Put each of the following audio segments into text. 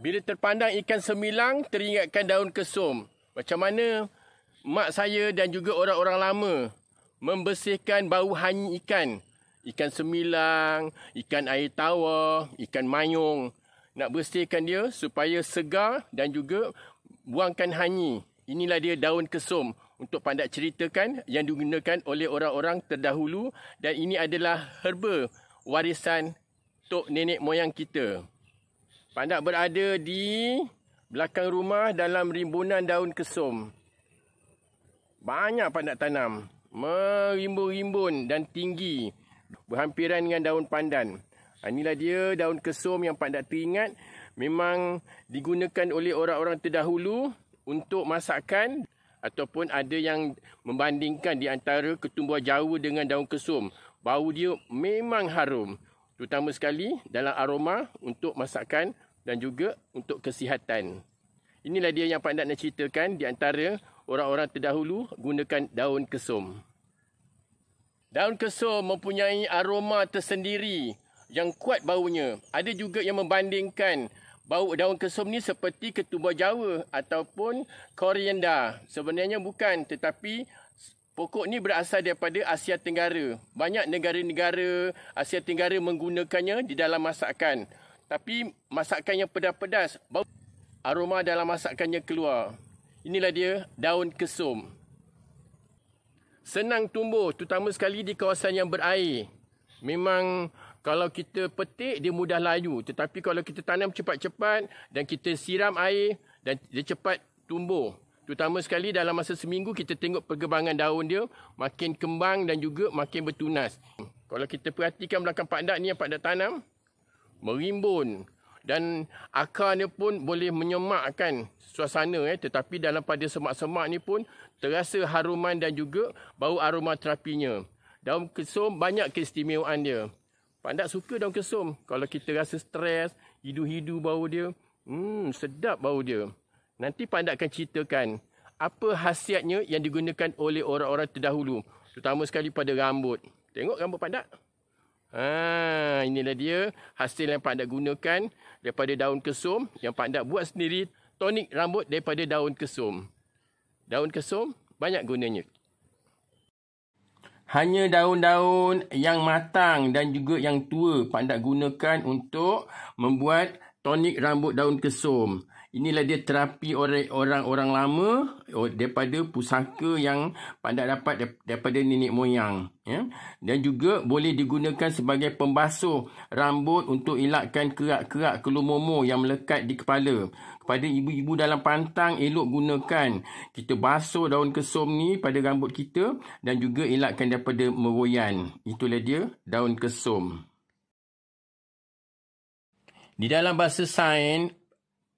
Bila terpandang ikan semilang, teringatkan daun kesum. Macam mana mak saya dan juga orang-orang lama membersihkan bau hanyi ikan. Ikan semilang, ikan air tawar, ikan mayung. Nak bersihkan dia supaya segar dan juga buangkan hanyi. Inilah dia daun kesum untuk pandai ceritakan yang digunakan oleh orang-orang terdahulu. Dan ini adalah herba warisan Tok Nenek Moyang kita. Pandak berada di belakang rumah dalam rimbunan daun kesum. Banyak pandak tanam. Merimbun-rimbun dan tinggi. Berhampiran dengan daun pandan. Ha, inilah dia daun kesum yang pandak teringat. Memang digunakan oleh orang-orang terdahulu untuk masakan ataupun ada yang membandingkan di antara ketumbuhan jawa dengan daun kesum. Bau dia memang harum terutama sekali dalam aroma untuk masakan dan juga untuk kesihatan. Inilah dia yang pandai nak ceritakan di antara orang-orang terdahulu gunakan daun kesum. Daun kesum mempunyai aroma tersendiri yang kuat baunya. Ada juga yang membandingkan bau daun kesum ni seperti ketubuh jawa ataupun koriander. Sebenarnya bukan tetapi Pokok ni berasal daripada Asia Tenggara. Banyak negara-negara Asia Tenggara menggunakannya di dalam masakan. Tapi masakan pedas-pedas, aroma dalam masakannya keluar. Inilah dia daun kesum. Senang tumbuh, terutama sekali di kawasan yang berair. Memang kalau kita petik, dia mudah layu. Tetapi kalau kita tanam cepat-cepat dan kita siram air, dan dia cepat tumbuh. Terutama sekali dalam masa seminggu kita tengok perkembangan daun dia makin kembang dan juga makin bertunas. Kalau kita perhatikan belakang pandak ni yang pandak tanam, merimbun dan akarnya pun boleh menyemakkan suasana eh. tetapi dalam pada semak-semak ni pun terasa haruman dan juga bau aroma terapinya. Daun kesum banyak keistimewaan dia. Pandak suka daun kesum. Kalau kita rasa stres, hidu-hidu bau dia, hmm, sedap bau dia. Nanti Pandak akan ceritakan apa khasiatnya yang digunakan oleh orang-orang terdahulu. Terutama sekali pada rambut. Tengok rambut Pandak. Ha, inilah dia hasil yang Pandak gunakan daripada daun kesum yang Pandak buat sendiri. Tonik rambut daripada daun kesum. Daun kesum banyak gunanya. Hanya daun-daun yang matang dan juga yang tua Pandak gunakan untuk membuat tonik rambut daun kesum inilah dia terapi oleh orang-orang lama oh, daripada pusaka yang pandai dapat daripada nenek moyang ya dan juga boleh digunakan sebagai pembasuh rambut untuk elakkan kerak-kerak kelumomo yang melekat di kepala kepada ibu-ibu dalam pantang elok gunakan kita basuh daun kesum ni pada rambut kita dan juga elakkan daripada meroyan itulah dia daun kesum di dalam bahasa sains,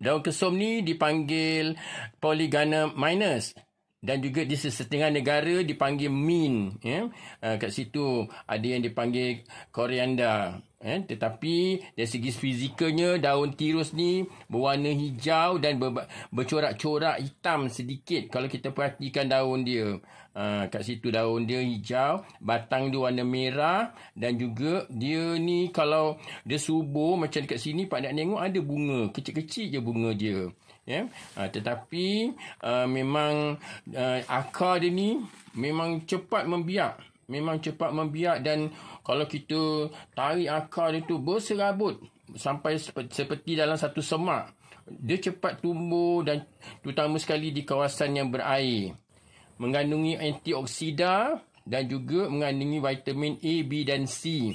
Daun kesum ni dipanggil polygonum minus dan juga di setengah negara dipanggil min ya uh, kat situ ada yang dipanggil korianda yeah. tetapi dari segi fizikalnya daun tirus ni berwarna hijau dan ber- bercorak-corak hitam sedikit kalau kita perhatikan daun dia uh, kat situ daun dia hijau batang dia warna merah dan juga dia ni kalau dia subur macam dekat sini pak nak tengok ada bunga kecil-kecil je bunga dia ya yeah. uh, tetapi uh, memang uh, akar dia ni memang cepat membiak memang cepat membiak dan kalau kita tarik akar dia tu berserabut sampai seperti dalam satu semak dia cepat tumbuh dan terutama sekali di kawasan yang berair mengandungi antioksida dan juga mengandungi vitamin A, B dan C.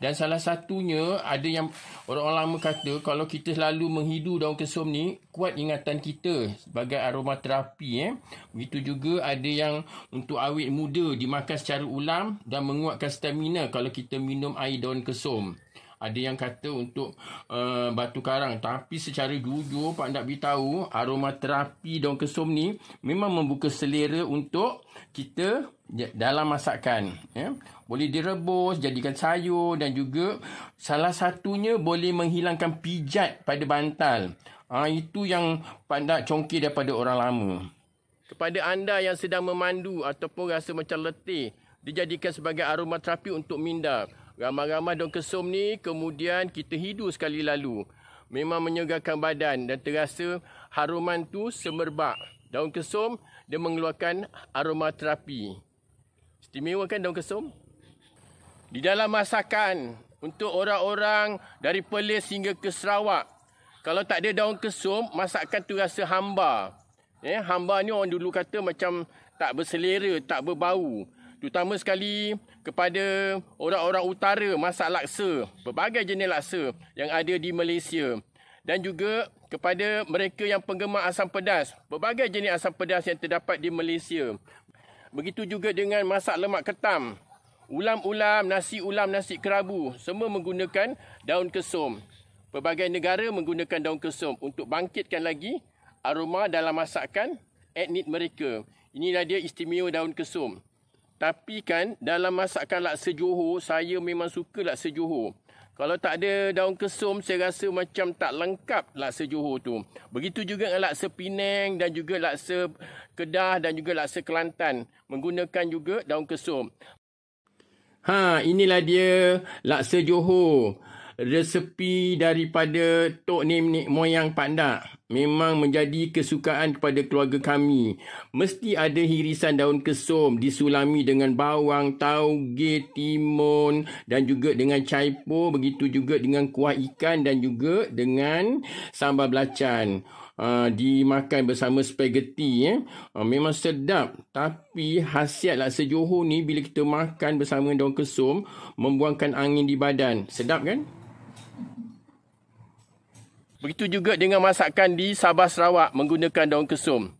Dan salah satunya ada yang orang-orang lama kata kalau kita selalu menghidu daun kesum ni kuat ingatan kita sebagai aromaterapi eh. Begitu juga ada yang untuk awet muda dimakan secara ulam dan menguatkan stamina kalau kita minum air daun kesum. Ada yang kata untuk uh, batu karang tapi secara jujur Pak Ndak tahu aromaterapi daun kesum ni memang membuka selera untuk kita dalam masakan ya boleh direbus jadikan sayur dan juga salah satunya boleh menghilangkan pijat pada bantal ha, itu yang pandak congkir daripada orang lama kepada anda yang sedang memandu ataupun rasa macam letih dijadikan sebagai aromaterapi untuk minda ramai-ramai daun kesum ni kemudian kita hidu sekali lalu memang menyegarkan badan dan terasa haruman tu semerbak daun kesum dia mengeluarkan aromaterapi terapi Istimewakan daun kesum. Di dalam masakan untuk orang-orang dari Perlis hingga ke Sarawak. Kalau tak ada daun kesum, masakan tu rasa hamba. Eh, hamba ni orang dulu kata macam tak berselera, tak berbau. Terutama sekali kepada orang-orang utara masak laksa. Berbagai jenis laksa yang ada di Malaysia. Dan juga kepada mereka yang penggemar asam pedas. Berbagai jenis asam pedas yang terdapat di Malaysia. Begitu juga dengan masak lemak ketam. Ulam-ulam, nasi ulam, nasi kerabu. Semua menggunakan daun kesum. Pelbagai negara menggunakan daun kesum untuk bangkitkan lagi aroma dalam masakan etnik mereka. Inilah dia istimewa daun kesum. Tapi kan dalam masakan laksa Johor, saya memang suka laksa Johor. Kalau tak ada daun kesum, saya rasa macam tak lengkap laksa Johor tu. Begitu juga dengan laksa Penang dan juga laksa Kedah dan juga laksa Kelantan. Menggunakan juga daun kesum. Ha, inilah dia laksa Johor resepi daripada Tok Nenek Moyang Pandak memang menjadi kesukaan kepada keluarga kami. Mesti ada hirisan daun kesum disulami dengan bawang, tauge, timun dan juga dengan caipo. Begitu juga dengan kuah ikan dan juga dengan sambal belacan. Uh, dimakan bersama spaghetti eh. uh, memang sedap tapi lah sejohor ni bila kita makan bersama daun kesum membuangkan angin di badan sedap kan Begitu juga dengan masakan di Sabah Sarawak menggunakan daun kesum.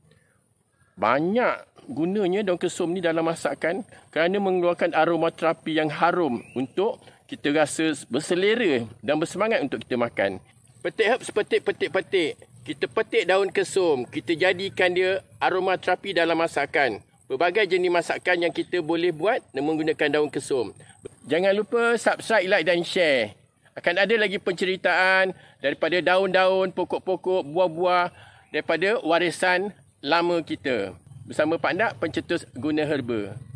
Banyak gunanya daun kesum ni dalam masakan kerana mengeluarkan aromaterapi yang harum untuk kita rasa berselera dan bersemangat untuk kita makan. Petik herbs, petik, petik, petik. Kita petik daun kesum, kita jadikan dia aromaterapi dalam masakan. berbagai jenis masakan yang kita boleh buat dan menggunakan daun kesum. Jangan lupa subscribe, like dan share akan ada lagi penceritaan daripada daun-daun, pokok-pokok, buah-buah daripada warisan lama kita. Bersama Pak Nak, pencetus guna herba.